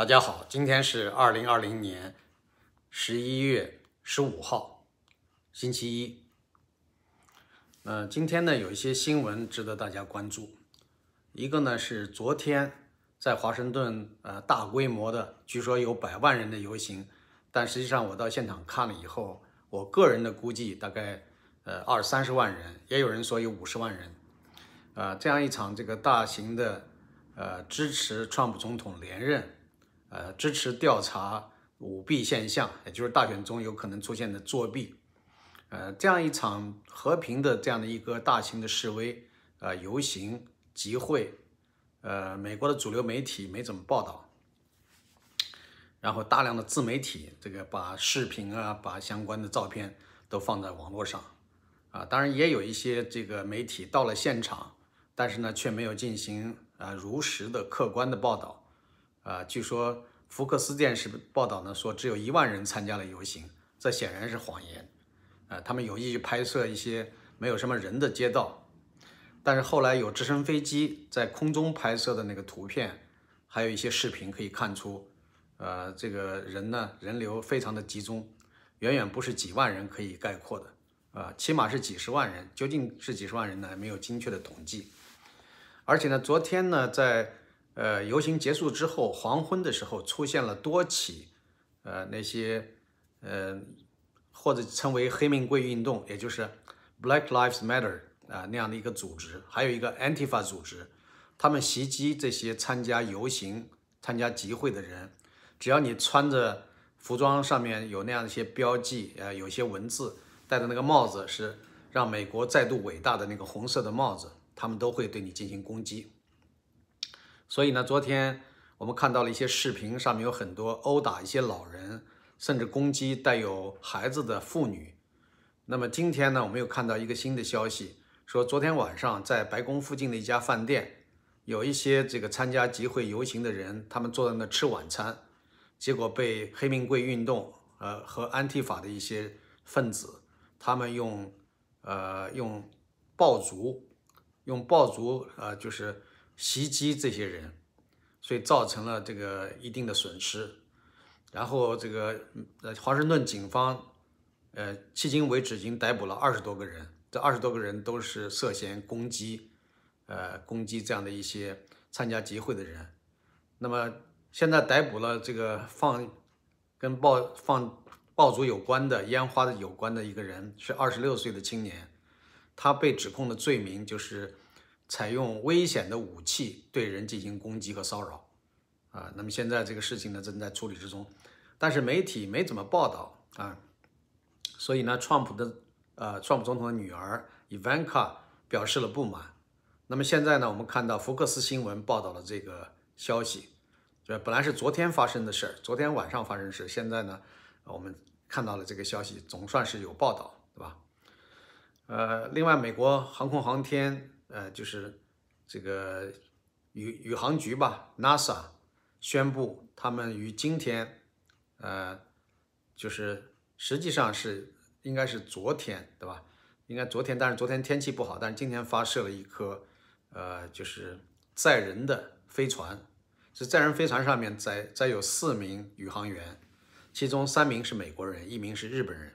大家好，今天是二零二零年十一月十五号，星期一。呃，今天呢有一些新闻值得大家关注。一个呢是昨天在华盛顿，呃，大规模的，据说有百万人的游行，但实际上我到现场看了以后，我个人的估计大概呃二三十万人，也有人说有五十万人。啊，这样一场这个大型的，呃，支持川普总统连任。呃，支持调查舞弊现象，也就是大选中有可能出现的作弊。呃，这样一场和平的这样的一个大型的示威、呃游行、集会，呃，美国的主流媒体没怎么报道，然后大量的自媒体这个把视频啊、把相关的照片都放在网络上，啊，当然也有一些这个媒体到了现场，但是呢却没有进行啊如实的客观的报道，啊，据说。福克斯电视报道呢说，只有一万人参加了游行，这显然是谎言。呃，他们有意去拍摄一些没有什么人的街道，但是后来有直升飞机在空中拍摄的那个图片，还有一些视频可以看出，呃，这个人呢人流非常的集中，远远不是几万人可以概括的，啊，起码是几十万人。究竟是几十万人呢？没有精确的统计，而且呢，昨天呢在。呃，游行结束之后，黄昏的时候出现了多起，呃，那些，呃，或者称为黑命贵运动，也就是 Black Lives Matter 啊那样的一个组织，还有一个 Antifa 组织，他们袭击这些参加游行、参加集会的人，只要你穿着服装上面有那样一些标记，呃，有些文字，戴的那个帽子是让美国再度伟大的那个红色的帽子，他们都会对你进行攻击。所以呢，昨天我们看到了一些视频，上面有很多殴打一些老人，甚至攻击带有孩子的妇女。那么今天呢，我们又看到一个新的消息，说昨天晚上在白宫附近的一家饭店，有一些这个参加集会游行的人，他们坐在那吃晚餐，结果被黑名贵运动呃和安提法的一些分子，他们用呃用爆竹，用爆竹呃就是。袭击这些人，所以造成了这个一定的损失。然后这个呃，华盛顿警方呃，迄今为止已经逮捕了二十多个人。这二十多个人都是涉嫌攻击，呃，攻击这样的一些参加集会的人。那么现在逮捕了这个放跟爆放爆竹有关的烟花的有关的一个人，是二十六岁的青年，他被指控的罪名就是。采用危险的武器对人进行攻击和骚扰，啊，那么现在这个事情呢正在处理之中，但是媒体没怎么报道啊，所以呢，川普的呃，川普总统的女儿 Ivanka 表示了不满。那么现在呢，我们看到福克斯新闻报道了这个消息，这本来是昨天发生的事儿，昨天晚上发生的事，现在呢，我们看到了这个消息，总算是有报道，对吧？呃，另外，美国航空航天。呃，就是这个宇宇航局吧，NASA，宣布他们于今天，呃，就是实际上是应该是昨天，对吧？应该昨天，但是昨天天气不好，但是今天发射了一颗，呃，就是载人的飞船。这载人飞船上面载载有四名宇航员，其中三名是美国人，一名是日本人。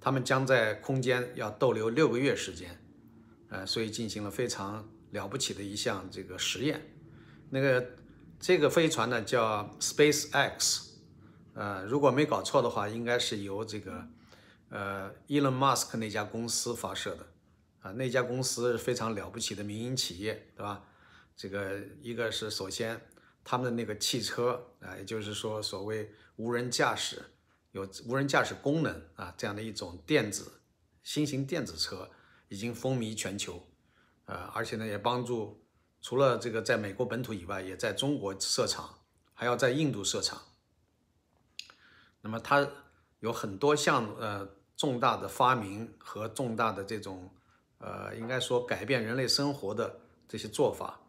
他们将在空间要逗留六个月时间。呃，所以进行了非常了不起的一项这个实验，那个这个飞船呢叫 Space X，呃，如果没搞错的话，应该是由这个呃 Elon Musk 那家公司发射的，啊，那家公司非常了不起的民营企业，对吧？这个一个是首先他们的那个汽车啊，也就是说所谓无人驾驶有无人驾驶功能啊，这样的一种电子新型电子车。已经风靡全球，呃，而且呢，也帮助除了这个在美国本土以外，也在中国设厂，还要在印度设厂。那么他有很多项呃重大的发明和重大的这种呃应该说改变人类生活的这些做法，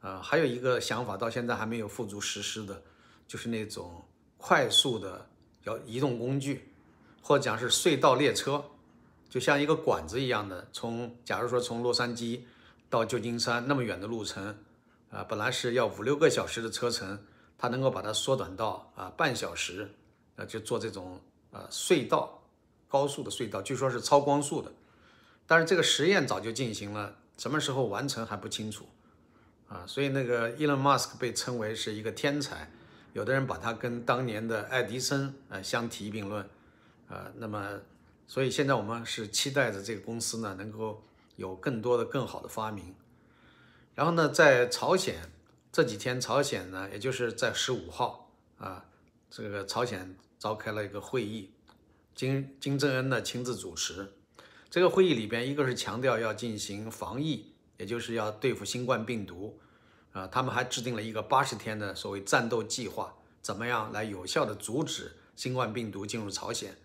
呃，还有一个想法到现在还没有付诸实施的，就是那种快速的叫移动工具，或者讲是隧道列车。就像一个管子一样的，从假如说从洛杉矶到旧金山那么远的路程，啊，本来是要五六个小时的车程，它能够把它缩短到啊半小时，呃，就做这种呃隧道高速的隧道，据说是超光速的。但是这个实验早就进行了，什么时候完成还不清楚，啊，所以那个 Elon Musk 被称为是一个天才，有的人把他跟当年的爱迪生呃相提并论，呃，那么。所以现在我们是期待着这个公司呢，能够有更多的、更好的发明。然后呢，在朝鲜这几天，朝鲜呢，也就是在十五号啊，这个朝鲜召开了一个会议，金金正恩呢亲自主持。这个会议里边，一个是强调要进行防疫，也就是要对付新冠病毒啊。他们还制定了一个八十天的所谓战斗计划，怎么样来有效的阻止新冠病毒进入朝鲜？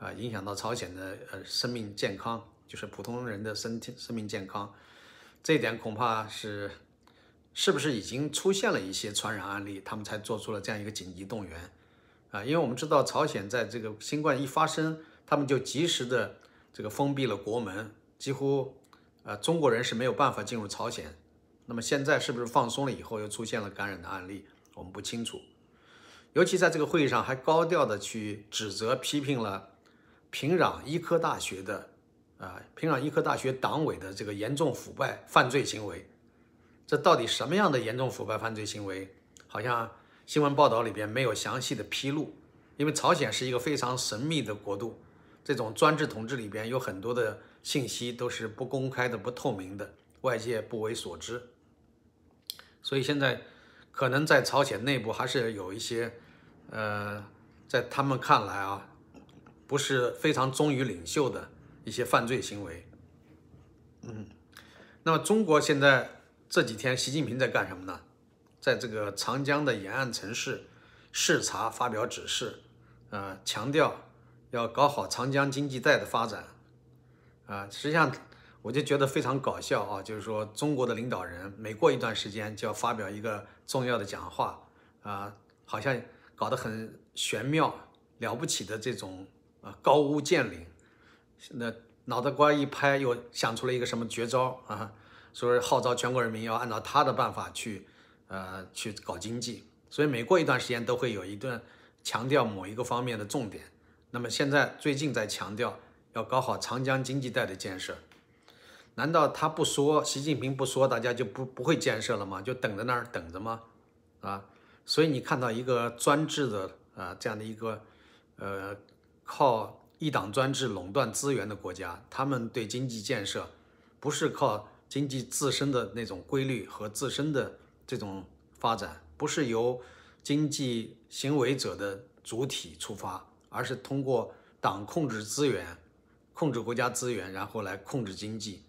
啊，影响到朝鲜的呃生命健康，就是普通人的身体生命健康，这一点恐怕是，是不是已经出现了一些传染案例，他们才做出了这样一个紧急动员，啊，因为我们知道朝鲜在这个新冠一发生，他们就及时的这个封闭了国门，几乎，呃，中国人是没有办法进入朝鲜。那么现在是不是放松了以后又出现了感染的案例，我们不清楚。尤其在这个会议上还高调的去指责批评了。平壤医科大学的，啊，平壤医科大学党委的这个严重腐败犯罪行为，这到底什么样的严重腐败犯罪行为？好像新闻报道里边没有详细的披露，因为朝鲜是一个非常神秘的国度，这种专制统治里边有很多的信息都是不公开的、不透明的，外界不为所知。所以现在可能在朝鲜内部还是有一些，呃，在他们看来啊。不是非常忠于领袖的一些犯罪行为，嗯，那么中国现在这几天习近平在干什么呢？在这个长江的沿岸城市视察，发表指示，呃，强调要搞好长江经济带的发展，啊，实际上我就觉得非常搞笑啊，就是说中国的领导人每过一段时间就要发表一个重要的讲话，啊，好像搞得很玄妙了不起的这种。啊，高屋建瓴，那脑袋瓜一拍，又想出了一个什么绝招啊？说号召全国人民要按照他的办法去，呃，去搞经济。所以每过一段时间都会有一段强调某一个方面的重点。那么现在最近在强调要搞好长江经济带的建设，难道他不说，习近平不说，大家就不不会建设了吗？就等在那儿等着吗？啊？所以你看到一个专制的啊，这样的一个呃。靠一党专制垄断资源的国家，他们对经济建设不是靠经济自身的那种规律和自身的这种发展，不是由经济行为者的主体出发，而是通过党控制资源、控制国家资源，然后来控制经济，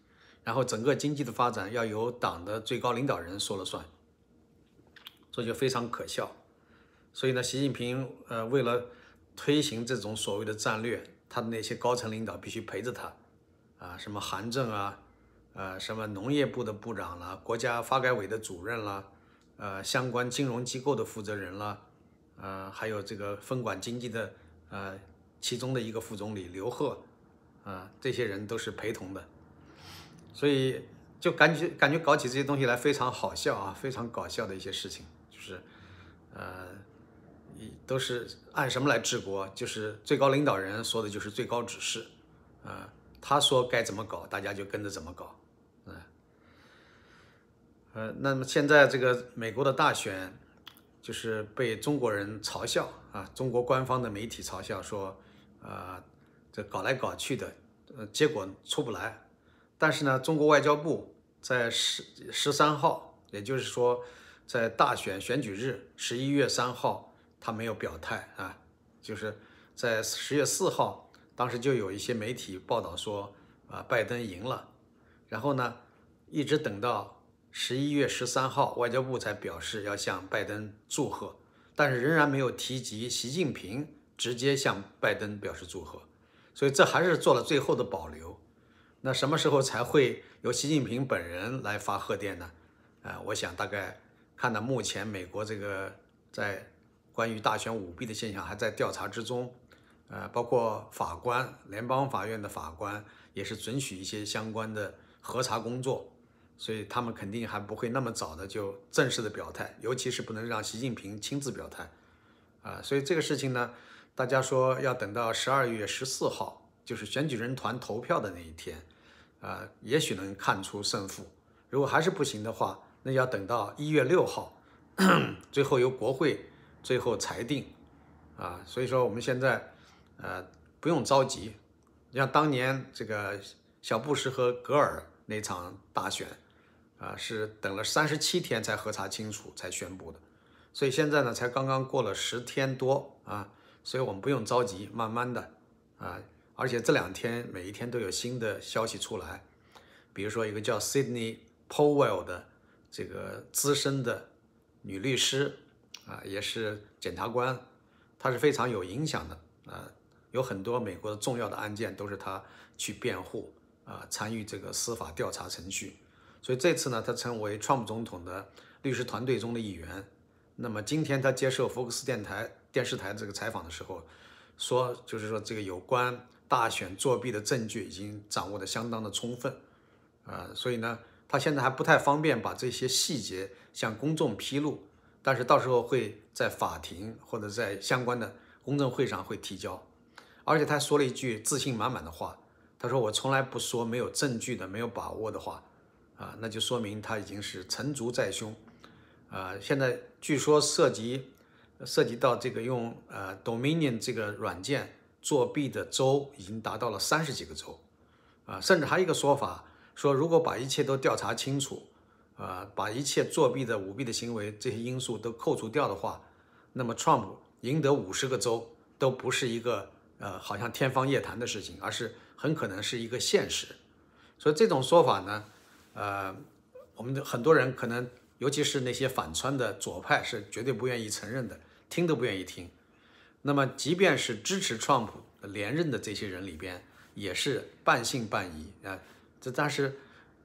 然后整个经济的发展要由党的最高领导人说了算，这就非常可笑。所以呢，习近平呃为了。推行这种所谓的战略，他的那些高层领导必须陪着他，啊，什么韩正啊，呃，什么农业部的部长啦，国家发改委的主任啦，呃，相关金融机构的负责人啦，啊，还有这个分管经济的，呃，其中的一个副总理刘鹤，啊，这些人都是陪同的，所以就感觉感觉搞起这些东西来非常好笑啊，非常搞笑的一些事情，就是，呃。都是按什么来治国？就是最高领导人说的，就是最高指示，啊，他说该怎么搞，大家就跟着怎么搞，啊、呃，那么现在这个美国的大选，就是被中国人嘲笑啊，中国官方的媒体嘲笑说，啊，这搞来搞去的，呃，结果出不来。但是呢，中国外交部在十十三号，也就是说在大选选举日十一月三号。他没有表态啊，就是在十月四号，当时就有一些媒体报道说，啊，拜登赢了，然后呢，一直等到十一月十三号，外交部才表示要向拜登祝贺，但是仍然没有提及习近平直接向拜登表示祝贺，所以这还是做了最后的保留。那什么时候才会由习近平本人来发贺电呢？啊，我想大概看到目前美国这个在。关于大选舞弊的现象还在调查之中，呃，包括法官、联邦法院的法官也是准许一些相关的核查工作，所以他们肯定还不会那么早的就正式的表态，尤其是不能让习近平亲自表态，啊，所以这个事情呢，大家说要等到十二月十四号，就是选举人团投票的那一天，啊，也许能看出胜负。如果还是不行的话，那要等到一月六号，最后由国会。最后裁定，啊，所以说我们现在，呃，不用着急。你像当年这个小布什和格尔那场大选，啊，是等了三十七天才核查清楚才宣布的。所以现在呢，才刚刚过了十天多啊，所以我们不用着急，慢慢的啊。而且这两天每一天都有新的消息出来，比如说一个叫 Sidney Powell 的这个资深的女律师。啊，也是检察官，他是非常有影响的啊，有很多美国的重要的案件都是他去辩护啊，参与这个司法调查程序。所以这次呢，他成为川普总统的律师团队中的一员。那么今天他接受福克斯电台电视台这个采访的时候，说就是说这个有关大选作弊的证据已经掌握的相当的充分啊，所以呢，他现在还不太方便把这些细节向公众披露。但是到时候会在法庭或者在相关的公证会上会提交，而且他说了一句自信满满的话，他说：“我从来不说没有证据的、没有把握的话，啊，那就说明他已经是成竹在胸。”啊，现在据说涉及涉及到这个用呃 Dominion 这个软件作弊的州已经达到了三十几个州，啊，甚至还有一个说法说，如果把一切都调查清楚。呃，把一切作弊的、舞弊的行为这些因素都扣除掉的话，那么川普赢得五十个州都不是一个呃，好像天方夜谭的事情，而是很可能是一个现实。所以这种说法呢，呃，我们的很多人可能，尤其是那些反川的左派，是绝对不愿意承认的，听都不愿意听。那么，即便是支持川普连任的这些人里边，也是半信半疑啊。这但是。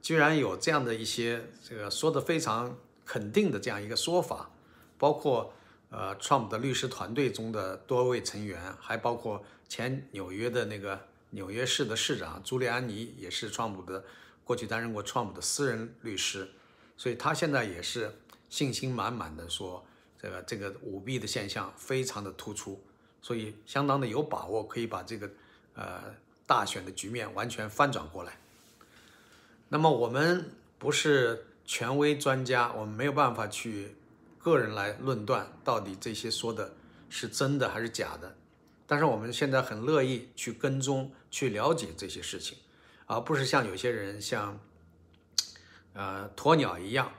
居然有这样的一些这个说的非常肯定的这样一个说法，包括呃，Trump 的律师团队中的多位成员，还包括前纽约的那个纽约市的市长朱利安尼，也是 Trump 的过去担任过 Trump 的私人律师，所以他现在也是信心满满的说，这个这个舞弊的现象非常的突出，所以相当的有把握可以把这个呃大选的局面完全翻转过来。那么我们不是权威专家，我们没有办法去个人来论断到底这些说的是真的还是假的。但是我们现在很乐意去跟踪、去了解这些事情，而不是像有些人像，呃，鸵鸟一样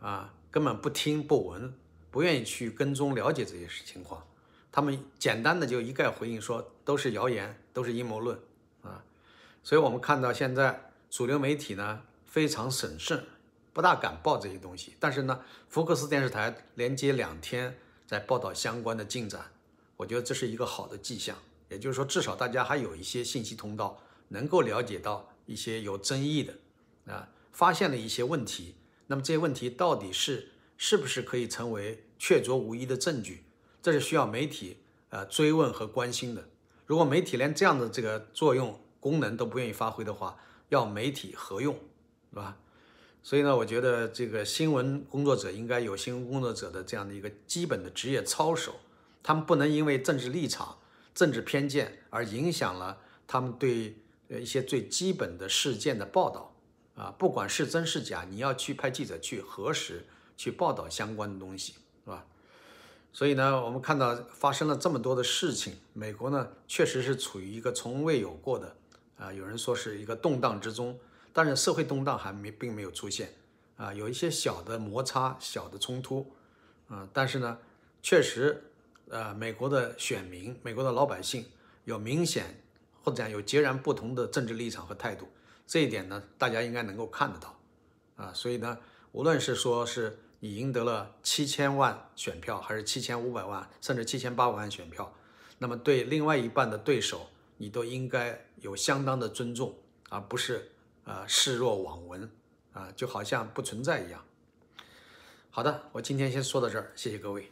啊，根本不听不闻，不愿意去跟踪了解这些情况。他们简单的就一概回应说都是谣言，都是阴谋论啊。所以我们看到现在。主流媒体呢非常审慎，不大敢报这些东西。但是呢，福克斯电视台连接两天在报道相关的进展，我觉得这是一个好的迹象。也就是说，至少大家还有一些信息通道能够了解到一些有争议的啊，发现了一些问题。那么这些问题到底是是不是可以成为确凿无疑的证据？这是需要媒体呃追问和关心的。如果媒体连这样的这个作用功能都不愿意发挥的话，要媒体合用，是吧？所以呢，我觉得这个新闻工作者应该有新闻工作者的这样的一个基本的职业操守，他们不能因为政治立场、政治偏见而影响了他们对一些最基本的事件的报道啊，不管是真是假，你要去派记者去核实、去报道相关的东西，是吧？所以呢，我们看到发生了这么多的事情，美国呢确实是处于一个从未有过的。啊，有人说是一个动荡之中，但是社会动荡还没并没有出现啊，有一些小的摩擦、小的冲突，嗯，但是呢，确实，呃，美国的选民、美国的老百姓有明显或者讲有截然不同的政治立场和态度，这一点呢，大家应该能够看得到，啊，所以呢，无论是说是你赢得了七千万选票，还是七千五百万，甚至七千八百万选票，那么对另外一半的对手。你都应该有相当的尊重，而不是啊视若罔闻啊，就好像不存在一样。好的，我今天先说到这儿，谢谢各位。